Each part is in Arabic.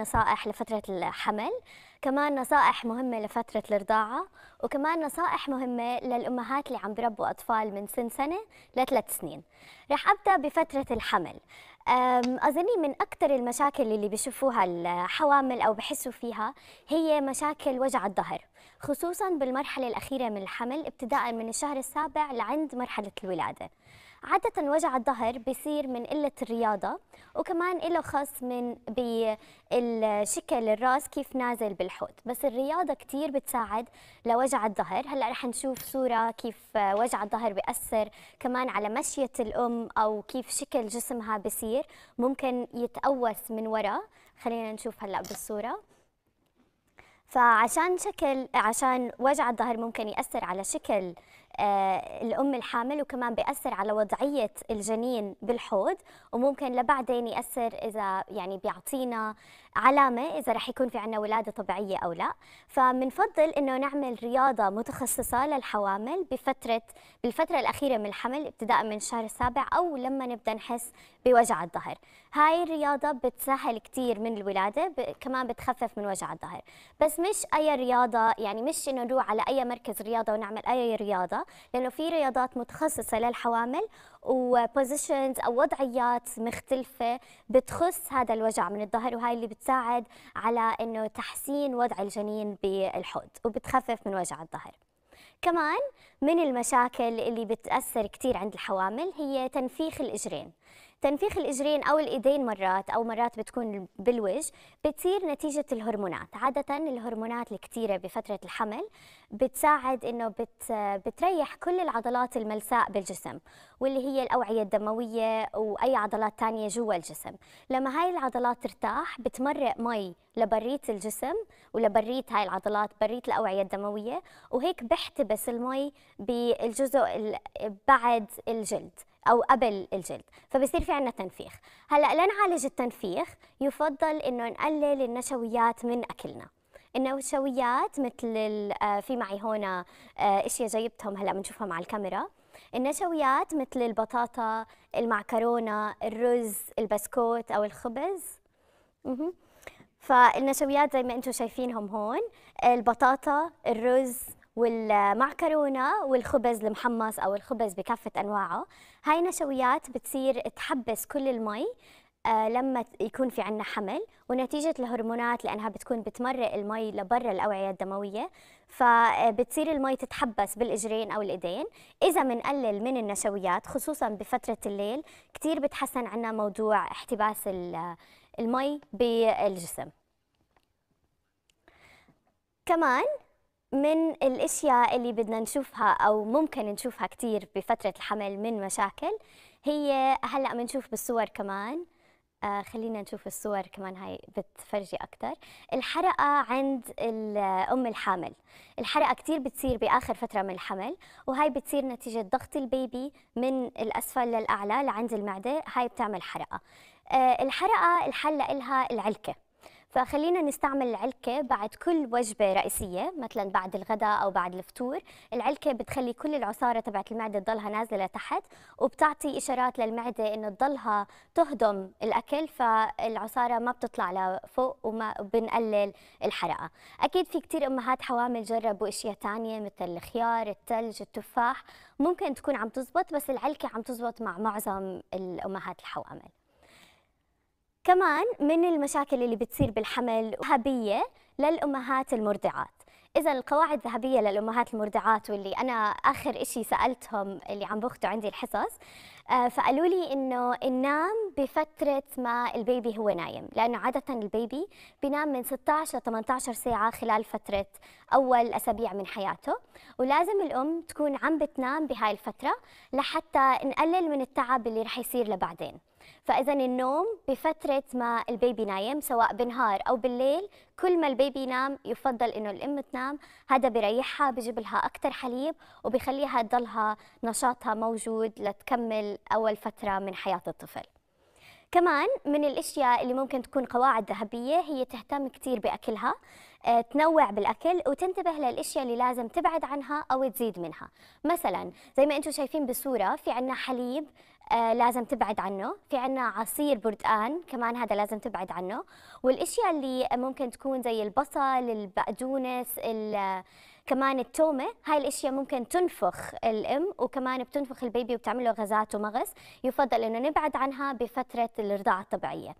نصائح لفترة الحمل كمان نصائح مهمة لفترة الرضاعة وكمان نصائح مهمة للأمهات اللي عم بربوا أطفال من سن سنة لثلاث سنين رح أبدأ بفترة الحمل أظني من أكثر المشاكل اللي بيشوفوها الحوامل أو بحسوا فيها هي مشاكل وجع الظهر خصوصا بالمرحلة الأخيرة من الحمل ابتداء من الشهر السابع لعند مرحلة الولادة عادة وجع الظهر بيصير من قلة الرياضة وكمان له خص من بالشكل الراس كيف نازل بالحوض بس الرياضة كتير بتساعد لوجع الظهر هلأ رح نشوف صورة كيف وجع الظهر بيأثر كمان على مشية الأم أو كيف شكل جسمها بصير ممكن يتقوس من وراء خلينا نشوف هلأ بالصورة فعشان شكل عشان وجع الظهر ممكن يأثر على شكل آه، الام الحامل وكمان بياثر على وضعيه الجنين بالحوض وممكن لبعدين ياثر اذا يعني بيعطينا علامه اذا رح يكون في عندنا ولاده طبيعيه او لا فبنفضل انه نعمل رياضه متخصصه للحوامل بفتره بالفتره الاخيره من الحمل ابتداء من الشهر السابع او لما نبدا نحس بوجع الظهر هاي الرياضه بتسهل كثير من الولاده كمان بتخفف من وجع الظهر بس مش اي رياضه يعني مش انه نروح على اي مركز رياضه ونعمل اي رياضه لانه في رياضات متخصصه للحوامل وبوزيشنز او وضعيات مختلفه بتخص هذا الوجع من الظهر وهي اللي بتساعد على انه تحسين وضع الجنين بالحوض وبتخفف من وجع الظهر. كمان من المشاكل اللي بتأثر كثير عند الحوامل هي تنفيخ الإجرين تنفيخ الإجرين أو الإيدين مرات أو مرات بتكون بالوجه بتصير نتيجة الهرمونات عادة الهرمونات الكتيرة بفترة الحمل بتساعد إنه بت بتريح كل العضلات الملساء بالجسم واللي هي الأوعية الدموية وأي عضلات تانية جوا الجسم لما هاي العضلات ترتاح بتمرق مي لبريت الجسم ولبريت هاي العضلات بريت الأوعية الدموية وهيك بحتبس المي بالجزء بعد الجلد او قبل الجلد فبصير في عندنا تنفيخ هلا لنعالج التنفيخ يفضل انه نقلل النشويات من اكلنا النشويات مثل آه، في معي هون آه، اشياء جايبتهم هلا بنشوفهم على الكاميرا النشويات مثل البطاطا المعكرونه الرز البسكوت او الخبز فالنشويات زي ما انتم شايفينهم هون البطاطا الرز والمعكرونه والخبز المحمص او الخبز بكافه انواعه هاي النشويات بتصير تحبس كل المي آه، لما يكون في عندنا حمل ونتيجة الهرمونات لأنها بتكون بتمرق المي لبرا الأوعية الدموية فبتصير آه، المي تتحبس بالإجرين أو الإيدين إذا بنقلل من النشويات خصوصا بفترة الليل كثير بتحسن عنا موضوع احتباس المي بالجسم كمان من الاشياء اللي بدنا نشوفها او ممكن نشوفها كثير بفتره الحمل من مشاكل هي هلا بنشوف بالصور كمان آه خلينا نشوف الصور كمان هاي بتفرجي اكثر الحرقه عند الام الحامل الحرقه كثير بتصير باخر فتره من الحمل وهي بتصير نتيجه ضغط البيبي من الاسفل للاعلى لعند المعده هاي بتعمل حرقه آه الحرقه الحل لها العلكه فخلينا نستعمل العلكة بعد كل وجبة رئيسية مثلا بعد الغداء أو بعد الفطور العلكة بتخلي كل العصارة تبعت المعدة تضلها نازلة لتحت وبتعطي إشارات للمعدة إنه تضلها تهضم الأكل فالعصارة ما بتطلع لفوق وما بنقلل الحرقة أكيد في كتير أمهات حوامل جربوا أشياء تانية مثل الخيار التلج التفاح ممكن تكون عم تزبط بس العلكة عم تزبط مع معظم الأمهات الحوامل كمان من المشاكل اللي بتصير بالحمل ذهبية للأمهات المرضعات إذا القواعد الذهبية للأمهات المرضعات واللي أنا آخر إشي سألتهم اللي عم باخده عندي الحصص آه، فقالوا لي إنه ننام بفترة ما البيبي هو نايم لأنه عادة البيبي بينام من 16 ل 18 ساعة خلال فترة أول أسابيع من حياته ولازم الأم تكون عم بتنام بهاي الفترة لحتى نقلل من التعب اللي رح يصير لبعدين فاذا النوم بفتره ما البيبي نايم سواء بالنهار او بالليل كل ما البيبي ينام يفضل انه الام تنام هذا بريحها بجيب لها اكثر حليب وبخليها تضلها نشاطها موجود لتكمل اول فتره من حياه الطفل كمان من الأشياء اللي ممكن تكون قواعد ذهبية هي تهتم كثير بأكلها آه، تنوع بالأكل وتنتبه للأشياء اللي لازم تبعد عنها أو تزيد منها مثلا زي ما أنتم شايفين بالصورة في عنا حليب آه، لازم تبعد عنه في عنا عصير برتقان كمان هذا لازم تبعد عنه والاشياء اللي ممكن تكون زي البصل البقدونس كمان التومه هاي الاشياء ممكن تنفخ الام وكمان بتنفخ البيبي وبتعمل له غازات ومغص يفضل انه نبعد عنها بفتره الرضاعه الطبيعيه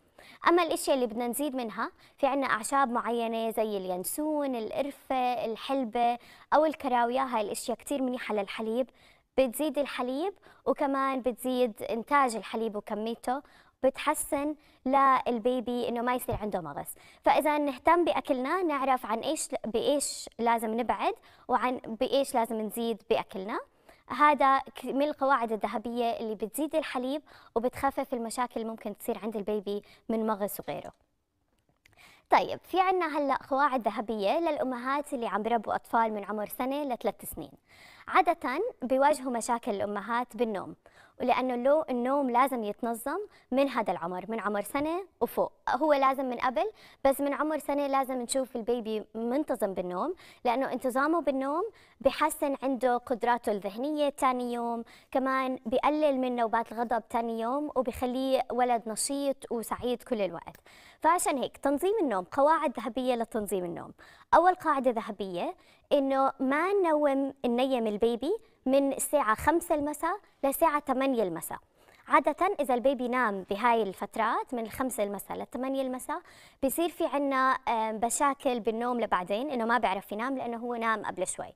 اما الاشياء اللي بدنا نزيد منها في عنا اعشاب معينه زي اليانسون القرفه الحلبه او الكراويه هاي الاشياء كثير منيحه للحليب بتزيد الحليب وكمان بتزيد إنتاج الحليب وكميته بتحسن للبيبي انه ما يصير عنده مغص فاذا نهتم باكلنا نعرف عن ايش بايش لازم نبعد وعن بايش لازم نزيد باكلنا هذا من القواعد الذهبيه اللي بتزيد الحليب وبتخفف المشاكل اللي ممكن تصير عند البيبي من مغص وغيره طيب في عنا هلا قواعد ذهبيه للامهات اللي عم بربوا اطفال من عمر سنه لثلاث سنين عادة بيواجهوا مشاكل الأمهات بالنوم ولأنه لو النوم لازم يتنظم من هذا العمر من عمر سنة وفوق هو لازم من قبل بس من عمر سنة لازم نشوف البيبي منتظم بالنوم لأنه انتظامه بالنوم بحسن عنده قدراته الذهنية تاني يوم كمان بقلل من نوبات الغضب تاني يوم وبخليه ولد نشيط وسعيد كل الوقت فعشان هيك تنظيم النوم قواعد ذهبية لتنظيم النوم أول قاعدة ذهبية إنه ما ننوم ننيم البيبي من الساعة 5 المساء لساعة 8 المساء عادة إذا البيبي نام بهاي الفترات من الخمسة المساء للثمانية المساء بصير في عنا مشاكل بالنوم لبعدين إنه ما بيعرف ينام لأنه هو نام قبل شوي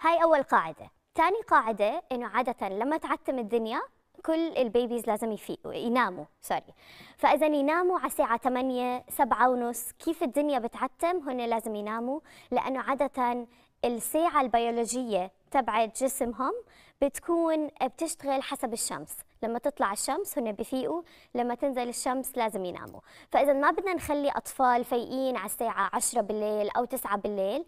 هاي أول قاعدة تاني قاعدة إنه عادة لما تعتم الدنيا كل البيبيز لازم يفيقوا يناموا سوري فاذا يناموا على الساعه 8 7 ونص كيف الدنيا بتعتم هن لازم يناموا لانه عاده الساعه البيولوجيه تبعت جسمهم بتكون بتشتغل حسب الشمس لما تطلع الشمس هن بفيقوا لما تنزل الشمس لازم يناموا فاذا ما بدنا نخلي اطفال فايقين على الساعه 10 بالليل او 9 بالليل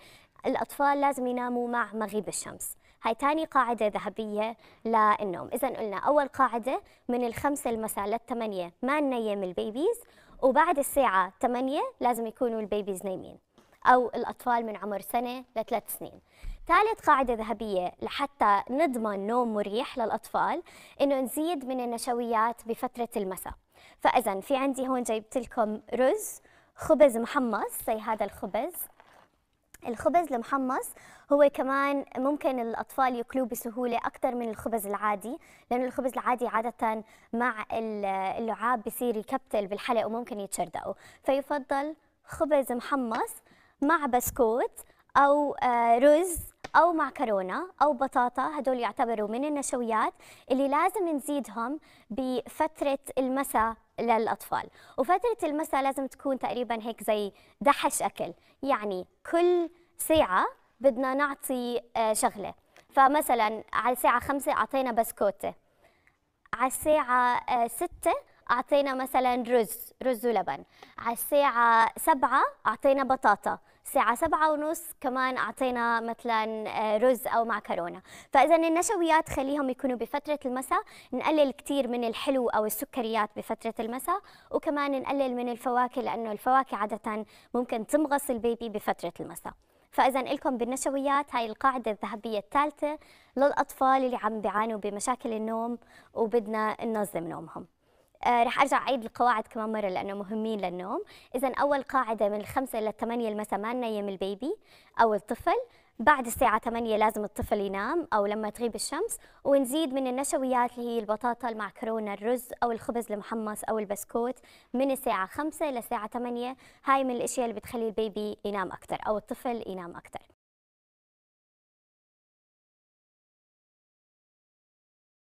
الاطفال لازم يناموا مع مغيب الشمس هاي ثاني قاعدة ذهبية للنوم إذا قلنا أول قاعدة من الخمسة المساء للثمانية ما ننيم البيبيز وبعد الساعة 8 لازم يكونوا البيبيز نايمين أو الأطفال من عمر سنة لثلاث سنين ثالث قاعدة ذهبية لحتى نضمن نوم مريح للأطفال إنه نزيد من النشويات بفترة المساء فإذا في عندي هون جايبت لكم رز خبز محمص زي هذا الخبز الخبز المحمص هو كمان ممكن الأطفال يأكلوه بسهولة أكثر من الخبز العادي لانه الخبز العادي عادة مع اللعاب بصير يكبتل بالحلق وممكن يتشردقوا فيفضل خبز محمص مع بسكوت أو آه، رز أو معكرونة أو بطاطا هدول يعتبروا من النشويات اللي لازم نزيدهم بفترة المساء للاطفال وفتره المساء لازم تكون تقريبا هيك زي دحش اكل يعني كل ساعه بدنا نعطي آه، شغله فمثلا على الساعه 5 اعطينا بسكوته على الساعه 6 آه، اعطينا مثلا رز رز ولبن على الساعه 7 اعطينا بطاطا الساعة سبعة ونص كمان أعطينا مثلا آه، رز أو معكرونة فإذا النشويات خليهم يكونوا بفترة المساء نقلل كتير من الحلو أو السكريات بفترة المساء وكمان نقلل من الفواكه لأنه الفواكه عادة ممكن تمغص البيبي بفترة المساء فاذا لكم بالنشويات هاي القاعده الذهبيه الثالثه للاطفال اللي عم بيعانوا بمشاكل النوم وبدنا ننظم نومهم آه، رح ارجع اعيد القواعد كمان مره لانه مهمين للنوم اذا اول قاعده من الخمسة 8 المساء ما ننيم البيبي او الطفل بعد الساعة 8 لازم الطفل ينام أو لما تغيب الشمس ونزيد من النشويات اللي هي البطاطا المعكرونة الرز أو الخبز المحمص أو البسكوت من الساعة 5 للساعة 8 هاي من الأشياء اللي بتخلي البيبي ينام أكثر أو الطفل ينام أكثر